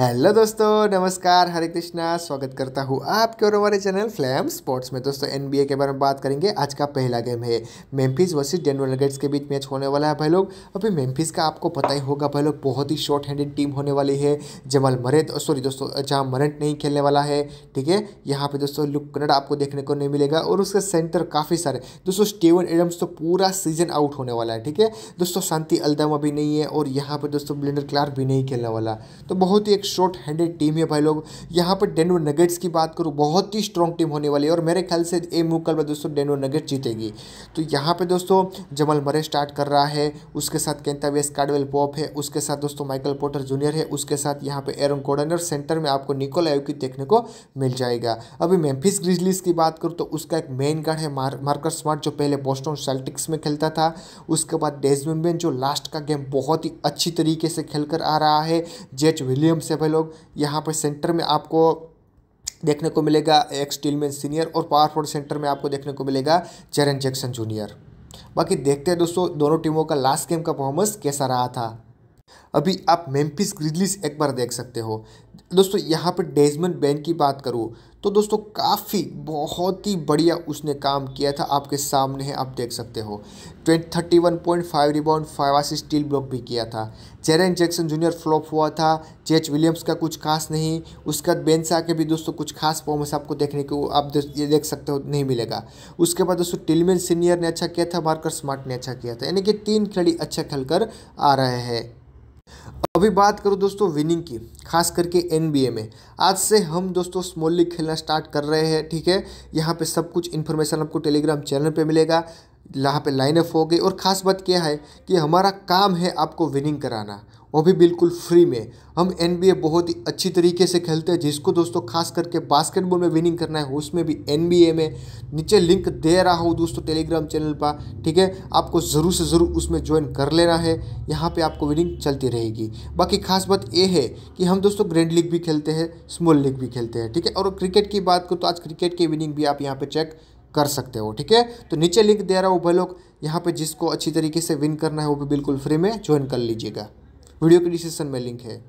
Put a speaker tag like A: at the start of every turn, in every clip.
A: hello दोस्तों नमस्कार हरे कृष्णा स्वागत करता हूँ आपके और हमारे चैनल फ्लैम स्पोर्ट्स में दोस्तों एनबीए के बारे में बात करेंगे आज का पहला गेम है मेम्फिस वर्सेस डेनवर नगेट्स के बीच मैच होने वाला है भाई लोग अभी मेम्फिस का आपको पता ही होगा भाई लोग बहुत ही शॉर्ट हैंडेड टीम होने वाली है जमाल मरेंट सॉरी दोस्तों जहाँ मरेंट नहीं खेलने वाला है ठीक है यहाँ पर दोस्तों लुक कनड आपको देखने को नहीं मिलेगा और उसके सेंटर काफ़ी सारे दोस्तों स्टीवन एडम्स तो पूरा सीजन आउट होने वाला है ठीक है दोस्तों शांति अल्दमा भी नहीं है और यहाँ पर दोस्तों ब्लेंडर क्लार्क भी नहीं खेलने वाला तो बहुत ही एक शॉर्ट हैंडेड टीम है भाई लोग यहाँ पर डेनवर नगेट्स की बात करूँ बहुत ही स्ट्रॉन्ग टीम होने वाली है और मेरे ख्याल से ए मुकल में दोस्तों डेनवर नगेट्स जीतेगी तो यहाँ पर दोस्तों जमल मरे स्टार्ट कर रहा है उसके साथ केंता वेस कार्डवेल पॉप है उसके साथ दोस्तों माइकल पोटर जूनियर है उसके साथ यहाँ पर एरन कोडन और सेंटर में आपको निकोल आयुकी देखने को मिल जाएगा अभी मेम्फिस ग्रिजलीस की बात करूँ तो उसका एक मेन गार्ड है मार्कर स्मार्ट जो पहले बोस्टन सेल्टिक्स में खेलता था उसके बाद डेजमिन बेन जो लास्ट का गेम बहुत ही अच्छी तरीके से खेलकर आ रहा है जेच विलियम्स से भाई लोग यहाँ पर सेंटर में आपको देखने को मिलेगा एक्स टीलमैन सीनियर और पावर फोर्ड सेंटर में आपको देखने को मिलेगा चरण जैक्सन जूनियर बाकी देखते हैं दोस्तों दोनों टीमों का लास्ट गेम का परफॉर्मेंस कैसा रहा था अभी आप मेम्फिस ग्रिजलीस एक बार देख सकते हो दोस्तों यहाँ पर डेजमन बैन की बात करूँ तो दोस्तों काफ़ी बहुत ही बढ़िया उसने काम किया था आपके सामने है आप देख सकते हो twenty thirty one point five rebound five assist steal block भी किया था जेरन जैक्सन जूनियर फ्लॉप हुआ था जेच विलियम्स का कुछ खास नहीं उसके बाद बेन सा के भी दोस्तों कुछ खास परफॉर्मेंस आपको देखने को आप ये देख सकते हो नहीं मिलेगा उसके बाद दोस्तों टिलमेन सीनियर ने अच्छा किया था मार्कर स्मार्ट ने अच्छा किया था यानी कि तीन खिलाड़ी अच्छा खेल कर आ रहे हैं अभी बात करूँ दोस्तों विनिंग की खास करके एन में आज से हम दोस्तों स्मॉल लीग खेलना स्टार्ट कर रहे हैं ठीक है यहाँ पे सब कुछ इन्फॉर्मेशन आपको टेलीग्राम चैनल पे मिलेगा यहाँ पे लाइन अप हो गई और ख़ास बात क्या है कि हमारा काम है आपको विनिंग कराना वो भी बिल्कुल फ्री में हम एन बहुत ही अच्छी तरीके से खेलते हैं जिसको दोस्तों खास करके बास्केटबॉल में विनिंग करना है उसमें भी एन में नीचे लिंक दे रहा हूँ दोस्तों टेलीग्राम चैनल पर ठीक है आपको ज़रूर से ज़रूर उसमें ज्वाइन कर लेना है यहाँ पर आपको विनिंग चलती रहेगी बाकी खास बात ये है कि हम दोस्तों ग्रैंड लीग भी खेलते हैं स्मॉल लीग भी खेलते हैं ठीक है और क्रिकेट की बात करूँ तो आज क्रिकेट की विनिंग भी आप यहाँ पर चेक कर सकते हो ठीक है तो नीचे लिंक दे रहा हूँ भाई लोग यहाँ पे जिसको अच्छी तरीके से विन करना है वो भी बिल्कुल फ्री में ज्वाइन कर लीजिएगा वीडियो के डिस्क्रिप्शन में लिंक है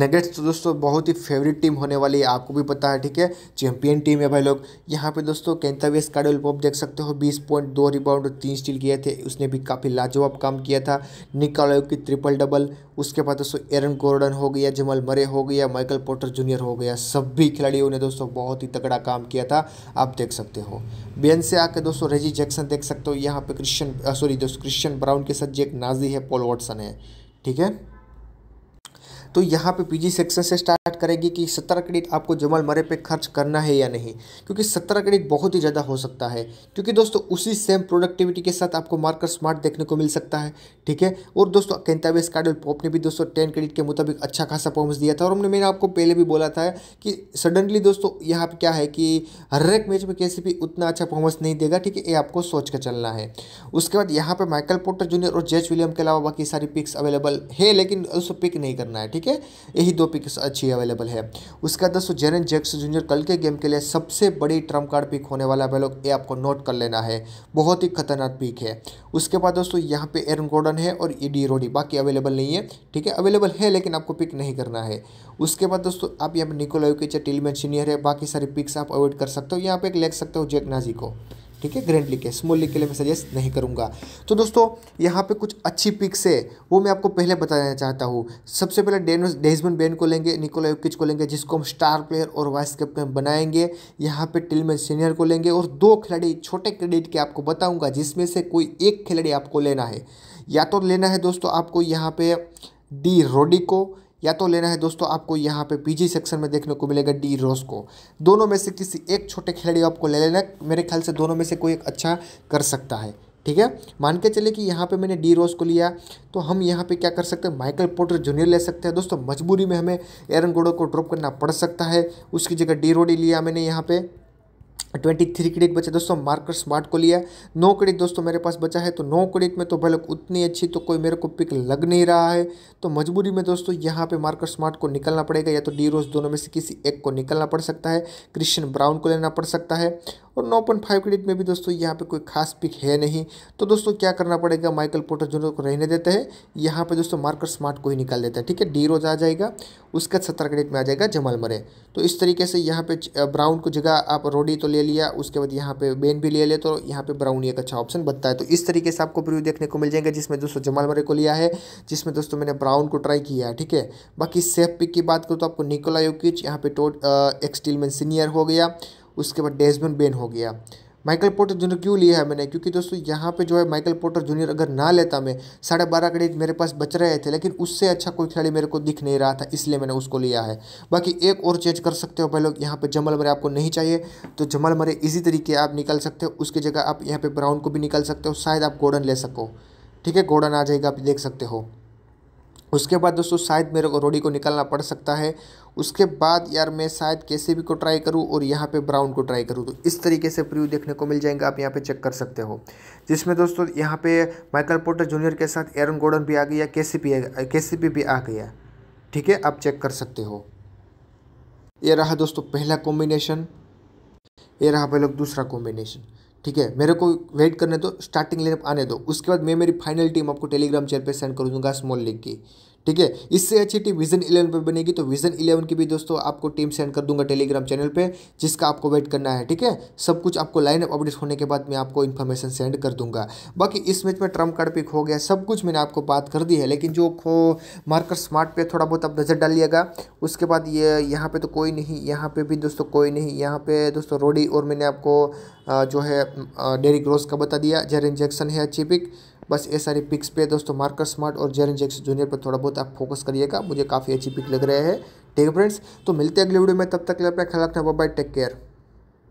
A: नगेट्स तो दोस्तों बहुत ही फेवरेट टीम होने वाली है आपको भी पता है ठीक है चैंपियन टीम है भाई लोग यहाँ पे दोस्तों कैंतावियस काडल पॉप देख सकते हो 20 पॉइंट दो रिबाउंड तीन स्टील किए थे उसने भी काफ़ी लाजवाब काम किया था निकालो की ट्रिपल डबल उसके बाद दोस्तों एरन गोर्डन हो गया जमल मरे हो गया माइकल पोटर जूनियर हो गया सभी खिलाड़ियों ने दोस्तों बहुत ही तगड़ा काम किया था आप देख सकते हो बेन से आकर दोस्तों रेजी जैक्सन देख सकते हो यहाँ पे क्रिश्चन सॉरी दोस्तों क्रिश्चन ब्राउन के साथ एक नाजी है पोल वॉटसन है ठीक है तो यहाँ पे पीजी सेक्शन से स्टार्ट करेगी कि सत्रह क्रेडिट आपको जमाल मरे पे खर्च करना है या नहीं क्योंकि सत्रह क्रेडिट बहुत ही ज़्यादा हो सकता है क्योंकि दोस्तों उसी सेम प्रोडक्टिविटी के साथ आपको मार्कर स्मार्ट देखने को मिल सकता है ठीक है और दोस्तों केंतावेस कार्डल पॉप ने भी दोस्तों टेन क्रेडिट के मुताबिक अच्छा खासा परफॉर्मेंस दिया था और हमने मैंने आपको पहले भी बोला था कि सडनली दोस्तों यहाँ पर क्या है कि हर एक मैच में कैसे भी उतना अच्छा परफॉर्मेंस नहीं देगा ठीक है ये आपको सोच कर चलना है उसके बाद यहाँ पर माइकल पोर्टर जूनियर और जेच विलियम के अलावा बाकी सारी पिक्स अवेलेबल है लेकिन उसको पिक नहीं करना है ठीक ठीक है यही दो पिक्स अच्छी अवेलेबल है उसके बाद दोस्तों जेरन जैक्स जूनियर कल के गेम के लिए सबसे बड़ी ट्रम्प कार्ड पिक होने वाला है लोग ये आपको नोट कर लेना है बहुत ही खतरनाक पिक है उसके बाद दोस्तों यहाँ पे एरन गोर्डन है और ई डी रोडी बाकी अवेलेबल नहीं है ठीक है अवेलेबल है लेकिन आपको पिक नहीं करना है उसके बाद दोस्तों आप यहाँ पर निकोलो के सीनियर है बाकी सारी पिक्स आप अवॉइड कर सकते हो यहाँ पर एक लेख सकते हो जेक नाजी को ठीक है ग्रैंड लीक के स्मॉल लीक के लिए मैं सजेस्ट नहीं करूँगा तो दोस्तों यहाँ पे कुछ अच्छी पिक्स है वो मैं आपको पहले बताना चाहता हूँ सबसे पहले डेनस डेजमन बेन को लेंगे निकोला योकिच को लेंगे जिसको हम स्टार प्लेयर और वाइस कैप्टन बनाएंगे यहाँ पे टिलमेन सीनियर को लेंगे और दो खिलाड़ी छोटे क्रेडिट के आपको बताऊँगा जिसमें से कोई एक खिलाड़ी आपको लेना है या तो लेना है दोस्तों आपको यहाँ पे डी रोडी को या तो लेना है दोस्तों आपको यहाँ पे पीजी सेक्शन में देखने को मिलेगा डी रोस को दोनों में से किसी एक छोटे खिलाड़ी आपको ले लेना मेरे ख्याल से दोनों में से कोई एक अच्छा कर सकता है ठीक है मान के चले कि यहाँ पे मैंने डी रोज को लिया तो हम यहाँ पे क्या कर सकते हैं माइकल पोर्टर जूनियर ले सकते हैं दोस्तों मजबूरी में हमें एरन गोडो को ड्रॉप करना पड़ सकता है उसकी जगह डी रोडी लिया मैंने यहाँ पे ट्वेंटी थ्री क्रेडिट बचे दोस्तों मार्कर स्मार्ट को लिया नौ क्रेडिट दोस्तों मेरे पास बचा है तो नौ क्रेडिट में तो भले उतनी अच्छी तो कोई मेरे को पिक लग नहीं रहा है तो मजबूरी में दोस्तों यहाँ पे मार्कर स्मार्ट को निकलना पड़ेगा या तो डी रोज दोनों में से किसी एक को निकलना पड़ सकता है क्रिश्चियन ब्राउन को लेना पड़ सकता है और 9.5 क्रेडिट में भी दोस्तों यहाँ पे कोई खास पिक है नहीं तो दोस्तों क्या करना पड़ेगा माइकल पोर्टर जूनियर को रहने देते हैं यहाँ पे दोस्तों मार्कर स्मार्ट को ही निकाल देता है ठीक है डी रोज आ जाएगा उसके सत्रह क्रेडिट में आ जाएगा जमाल मरे तो इस तरीके से यहाँ पे ब्राउन को जगह आप रोडी तो ले लिया उसके बाद यहाँ पे बेन भी ले ले तो यहाँ पे ब्राउन एक अच्छा ऑप्शन बनता है तो इस तरीके से आपको प्रव्यू देखने को मिल जाएंगे जिसमें दोस्तों जमाल मरे को लिया है जिसमें दोस्तों मैंने ब्राउन को ट्राई किया है ठीक है बाकी सेफ पिक की बात करूँ तो आपको निकोला योकिच यहाँ पे टोट एक्सटीलमेन सीनियर हो गया उसके बाद डेस्मन बेन हो गया माइकल पोर्टर जूनियर क्यों लिया है मैंने क्योंकि दोस्तों यहाँ पे जो है माइकल पोर्टर जूनियर अगर ना लेता मैं साढ़े बारह क्रेडिट मेरे पास बच रहे थे लेकिन उससे अच्छा कोई खिलाड़ी मेरे को दिख नहीं रहा था इसलिए मैंने उसको लिया है बाकी एक और चेंज कर सकते हो भाई लोग यहाँ पे जमल मरे आपको नहीं चाहिए तो जमल मरे इसी तरीके आप निकाल सकते हो उसकी जगह आप यहाँ पर ब्राउन को भी निकाल सकते हो शायद आप गोडन ले सको ठीक है गोडन आ जाएगा आप देख सकते हो उसके बाद दोस्तों शायद मेरे को रोडी को निकालना पड़ सकता है उसके बाद यार मैं शायद कैसे भी को ट्राई करूँ और यहाँ पे ब्राउन को ट्राई करूँ तो इस तरीके से प्रीव्यू देखने को मिल जाएंगे आप यहाँ पे चेक कर सकते हो जिसमें दोस्तों यहाँ पे माइकल पोर्टर जूनियर के साथ एरन गोर्डन भी आ गया कैसे भी कैसे भी आ गया ठीक है आप चेक कर सकते हो ये रहा दोस्तों पहला कॉम्बिनेशन ये रहा भाई लोग दूसरा कॉम्बिनेशन ठीक है मेरे को वेट करने दो स्टार्टिंग लेनअप आने दो उसके बाद मैं मेरी फाइनल टीम आपको टेलीग्राम चैनल पे सेंड कर दूंगा स्मॉल लीग की ठीक है इससे अच्छी टीम विजन इलेवन पर बनेगी तो विजन इलेवन की भी दोस्तों आपको टीम सेंड कर दूंगा टेलीग्राम चैनल पे जिसका आपको वेट करना है ठीक है सब कुछ आपको लाइन अप अपडेट होने के बाद मैं आपको इन्फॉर्मेशन सेंड कर दूंगा बाकी इस मैच में ट्रम्प कार्ड पिक हो गया सब कुछ मैंने आपको बात कर दी है लेकिन जो खो मार्कर स्मार्ट पर थोड़ा बहुत आप नज़र डालिएगा उसके बाद ये यहाँ पर तो कोई नहीं यहाँ पर भी दोस्तों कोई नहीं यहाँ पर दोस्तों रोडी और मैंने आपको जो है डेरिक रोज का बता दिया जेरिन जैक्सन है अच्छी पिक बस ये सारी पिक्स पे दोस्तों मार्कर स्मार्ट और जेरन जैक्स जूनियर पर थोड़ा बहुत आप फोकस करिएगा मुझे काफ़ी अच्छी पिक लग रहे हैं ठीक है फ्रेंड्स तो मिलते हैं अगले वीडियो में तब तक के लिए अपना ख्याल रखना बाय टेक केयर